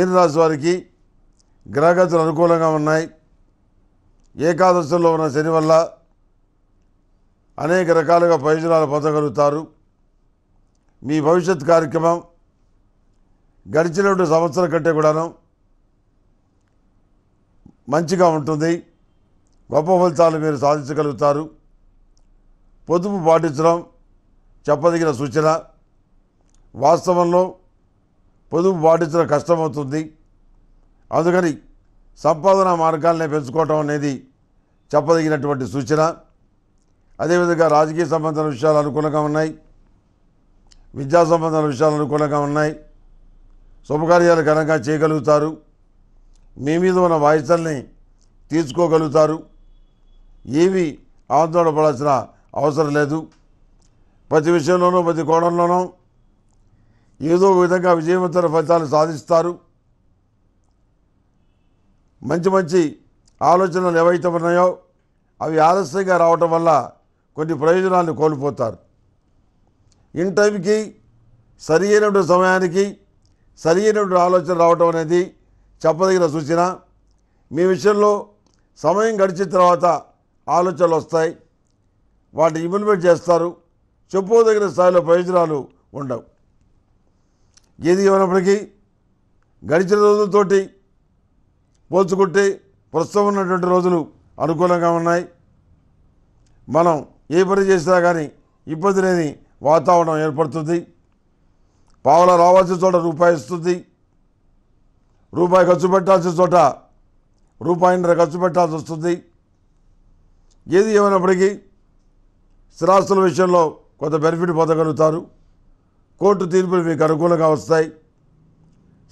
మీనరాశి వారికి గ్రహగతులు అనుకూలంగా ఉన్నాయి ఏకాదశంలో ఉన్న శని వల్ల అనేక రకాలుగా ప్రయోజనాలు పొందగలుగుతారు మీ భవిష్యత్ కార్యక్రమం గడిచినటువంటి సంవత్సరం కంటే కూడాను మంచిగా ఉంటుంది గొప్ప ఫలితాలు మీరు సాధించగలుగుతారు పొదుపు పాటించడం చెప్పదగిన సూచన వాస్తవంలో పొదుపు పాటించడం కష్టమవుతుంది అందుకని సంపాదన మార్గాలనే పెంచుకోవటం అనేది చెప్పదగినటువంటి సూచన అదేవిధంగా రాజకీయ సంబంధాల విషయాలు అనుకూలంగా ఉన్నాయి విద్యా సంబంధాల విషయాలు అనుకూలంగా ఉన్నాయి శుభకార్యాలు ఘనంగా చేయగలుగుతారు మీ మీద ఉన్న వాయిసల్ని తీర్చుకోగలుగుతారు ఏవి ఆందోళనపడాల్సిన అవసరం లేదు ప్రతి విషయంలోనూ ప్రతి కోణంలోనూ ఏదో విధంగా విజయవంతమైన ఫలితాలు సాధిస్తారు మంచి మంచి ఆలోచనలు ఏవైతే ఉన్నాయో అవి ఆలస్యంగా రావటం వల్ల కొన్ని ప్రయోజనాలను కోల్పోతారు ఇన్ టైంకి సరి అయినటువంటి సమయానికి సరి అయినటువంటి ఆలోచన రావటం అనేది చెప్పదగిన సూచన మీ విషయంలో సమయం గడిచిన తర్వాత ఆలోచనలు వస్తాయి వాటిని ఇంప్లిమెంట్ చేస్తారు చెప్పుకోదగిన స్థాయిలో ప్రయోజనాలు ఉండవు ఏది ఏమైనప్పటికీ గడిచిన రోజులతోటి పోల్చుకుంటే ప్రస్తుతం ఉన్నటువంటి రోజులు అనుకూలంగా ఉన్నాయి మనం ఏ పని చేసినా కానీ ఇబ్బంది లేని వాతావరణం ఏర్పడుతుంది పావుల రావాల్సిన చోట రూపాయి ఇస్తుంది రూపాయి ఖర్చు పెట్టాల్సిన చోట రూపాయిన్నర ఖర్చు పెట్టాల్సి వస్తుంది ఏది ఏమైనప్పటికీ స్థిరాస్తుల విషయంలో కొంత బెనిఫిట్ పొందగలుగుతారు కోర్టు తీర్పులు మీకు అనుకూలంగా వస్తాయి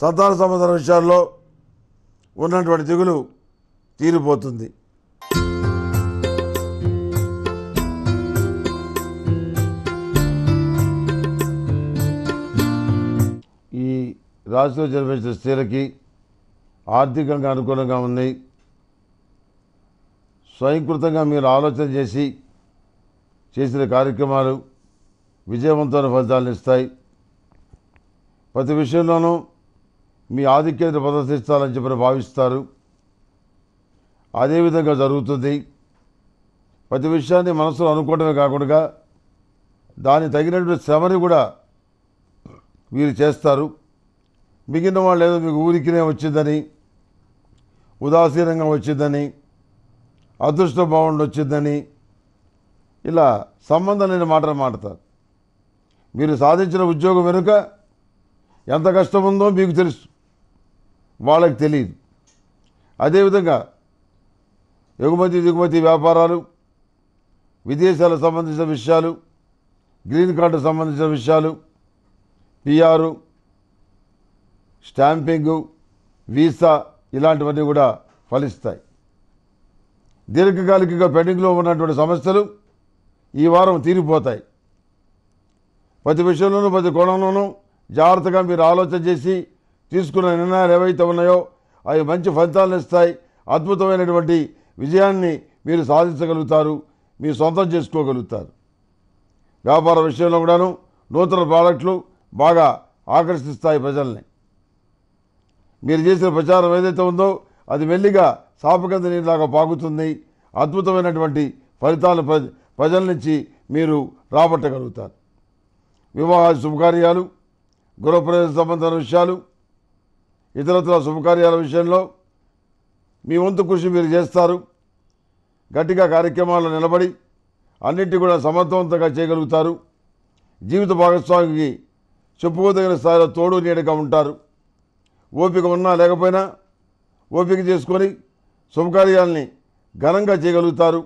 సంతాన సంబంధం విషయాల్లో ఉన్నటువంటి దిగులు తీరిపోతుంది ఈ రాశిలో జన్మించిన స్త్రీలకి ఆర్థికంగా అనుకూలంగా ఉన్నాయి స్వయంకృతంగా మీరు ఆలోచన చేసి చేసిన కార్యక్రమాలు విజయవంతమైన ఫలితాలను ఇస్తాయి ప్రతి విషయంలోనూ మీ ఆధిక్యత ప్రదర్శిస్తారని చెప్పి భావిస్తారు అదేవిధంగా జరుగుతుంది ప్రతి విషయాన్ని మనసులో అనుకోవడమే కాకుండా దాని తగినటువంటి శ్రమని కూడా వీరు చేస్తారు మిగిలిన వాళ్ళు ఏదో మీకు ఊరికినే వచ్చిందని ఉదాసీనంగా వచ్చిందని అదృష్ట భావనలు వచ్చిందని ఇలా సంబంధం లేని మాటలు మాడతారు మీరు సాధించిన ఉద్యోగం వెనుక ఎంత కష్టం ఉందో మీకు తెలుసు వాళ్ళకి తెలియదు అదేవిధంగా ఎగుమతి దిగుమతి వ్యాపారాలు విదేశాలకు సంబంధించిన విషయాలు గ్రీన్ కార్డు సంబంధించిన విషయాలు పిఆరు స్టాంపింగు వీసా ఇలాంటివన్నీ కూడా ఫలిస్తాయి దీర్ఘకాలికంగా పెండింగ్లో ఉన్నటువంటి సమస్యలు ఈ వారం తీరిపోతాయి ప్రతి విషయంలోనూ ప్రతి కోణంలోనూ జాగ్రత్తగా మీరు ఆలోచన చేసి తీసుకున్న నిర్ణయాలు ఏవైతే ఉన్నాయో అవి మంచి ఫలితాలను ఇస్తాయి అద్భుతమైనటువంటి విజయాన్ని మీరు సాధించగలుగుతారు మీ సొంతం చేసుకోగలుగుతారు వ్యాపార విషయంలో కూడాను నూతన ప్రోడక్ట్లు బాగా ఆకర్షిస్తాయి ప్రజల్ని మీరు చేసిన ప్రచారం ఏదైతే ఉందో అది మెల్లిగా సాపకంద నీటిలాగా పాగుతుంది అద్భుతమైనటువంటి ఫలితాలు ప్రజల నుంచి మీరు రాబట్టగలుగుతారు వివాహ శుభకార్యాలు గృహప్రవేశ సంబంధమైన విషయాలు ఇతరత్ర శుభకార్యాల విషయంలో మీ వంతు కృషి మీరు చేస్తారు గట్టిగా కార్యక్రమాల్లో నిలబడి అన్నింటి కూడా సమర్థవంతంగా చేయగలుగుతారు జీవిత భాగస్వామికి చెప్పుకోదగిన స్థాయిలో తోడు నీడగా ఉంటారు ఓపిక ఉన్నా లేకపోయినా ఓపిక చేసుకొని శుభకార్యాలని ఘనంగా చేయగలుగుతారు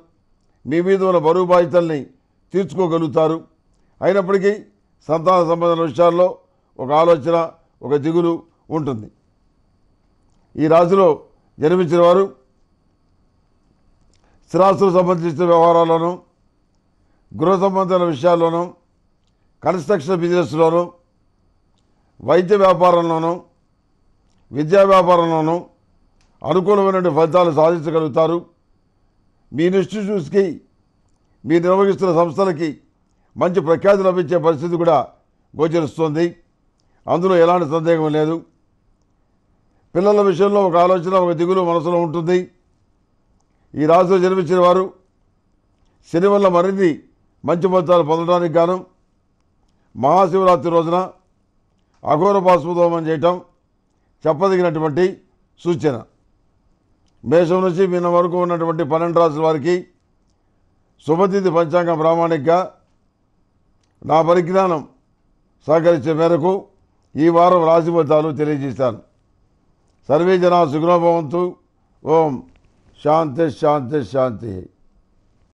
మీ మీద ఉన్న బరువు బాధ్యతల్ని తీర్చుకోగలుగుతారు అయినప్పటికీ సంతాన సంబంధమైన విషయాల్లో ఒక ఆలోచన ఒక దిగులు ఉంటుంది ఈ రాశిలో జన్మించిన వారు స్థిరాస్తులు సంబంధించిన వ్యవహారాల్లోనూ గృహ సంబంధమైన విషయాల్లోనూ కన్స్ట్రక్షన్ బిజినెస్లోనూ వైద్య వ్యాపారంలోనూ విద్యా వ్యాపారంలోనూ అనుకూలమైనటువంటి ఫలితాలు సాధించగలుగుతారు మీ ఇన్స్టిట్యూట్స్కి మీరు నిర్వహిస్తున్న సంస్థలకి మంచి ప్రఖ్యాతి లభించే పరిస్థితి కూడా గోచరిస్తుంది అందులో ఎలాంటి సందేహం లేదు పిల్లల విషయంలో ఒక ఆలోచన ఒక దిగులు మనసులో ఉంటుంది ఈ రాశిలో జన్మించిన వారు శని వల్ల మరిన్ని మంచి ఫలితాలు పొందడానికి గాను మహాశివరాత్రి రోజున అఘోర పాశుదోమం చేయటం చెప్పదగినటువంటి సూచన మేషం నుంచి మిన్న వరకు ఉన్నటువంటి పన్నెండు రాసుల వారికి శుభతిథి పంచాంగం ప్రామాణికంగా నా పరిజ్ఞానం సహకరించే మేరకు ఈ వారం రాశి ఫలితాలు తెలియజేశాను సర్వే జనా సుగ్నోభవంతు ఓం శాంతి శాంతి శాంతి